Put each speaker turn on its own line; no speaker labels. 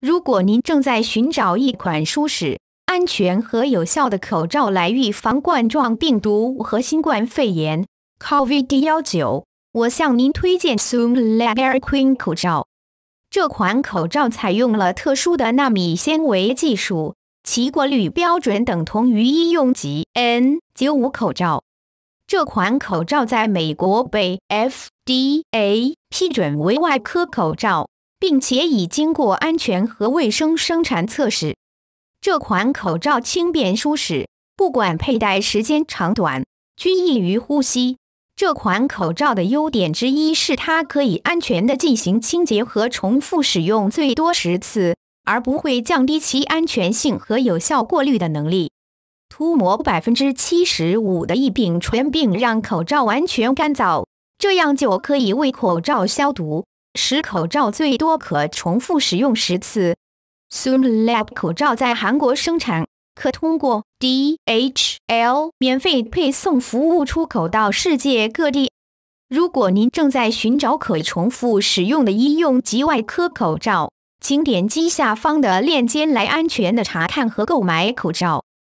如果您正在寻找一款舒适、安全和有效的口罩来预防冠状病毒和新冠肺炎 （COVID-19），我向您推荐 Zoom Lab Air Queen 口罩。这款口罩采用了特殊的纳米纤维技术，其过滤标准等同于医用级 N95 口罩。这款口罩在美国被 FDA 批准为外科口罩。并且已经过安全和卫生生产测试。这款口罩轻便舒适，不管佩戴时间长短，均易于呼吸。这款口罩的优点之一是它可以安全的进行清洁和重复使用，最多十次，而不会降低其安全性和有效过滤的能力。涂抹百分之七十五的异丙醇并让口罩完全干燥，这样就可以为口罩消毒。使口罩最多可重复使用十次。Zoom Lab 口罩在韩国生产，可通过 DHL 免费配送服务出口到世界各地。如果您正在寻找可重复使用的医用及外科口罩，请点击下方的链接来安全的查看和购买口罩。